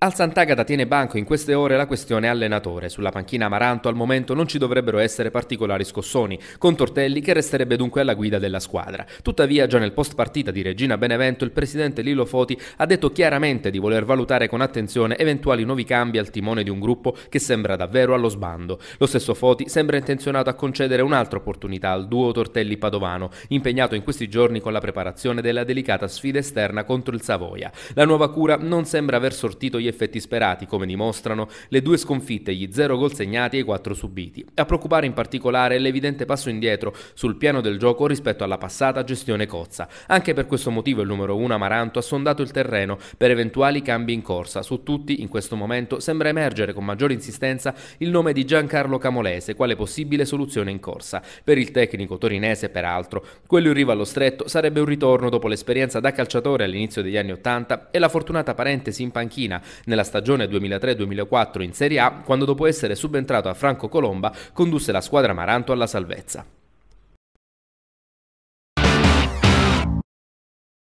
Al Sant'Agata tiene banco in queste ore la questione allenatore. Sulla panchina Amaranto al momento non ci dovrebbero essere particolari scossoni, con Tortelli che resterebbe dunque alla guida della squadra. Tuttavia, già nel post partita di Regina Benevento, il presidente Lilo Foti ha detto chiaramente di voler valutare con attenzione eventuali nuovi cambi al timone di un gruppo che sembra davvero allo sbando. Lo stesso Foti sembra intenzionato a concedere un'altra opportunità al duo Tortelli-Padovano, impegnato in questi giorni con la preparazione della delicata sfida esterna contro il Savoia. La nuova cura non sembra aver sortito gli effetti sperati, come dimostrano le due sconfitte, gli zero gol segnati e i quattro subiti. A preoccupare in particolare è l'evidente passo indietro sul piano del gioco rispetto alla passata gestione Cozza. Anche per questo motivo il numero 1 Amaranto ha sondato il terreno per eventuali cambi in corsa. Su tutti, in questo momento, sembra emergere con maggiore insistenza il nome di Giancarlo Camolese, quale possibile soluzione in corsa. Per il tecnico torinese, peraltro, quello in riva allo stretto sarebbe un ritorno dopo l'esperienza da calciatore all'inizio degli anni 80 e la fortunata parentesi in panchina nella stagione 2003-2004 in Serie A, quando dopo essere subentrato a Franco Colomba condusse la squadra Maranto alla salvezza.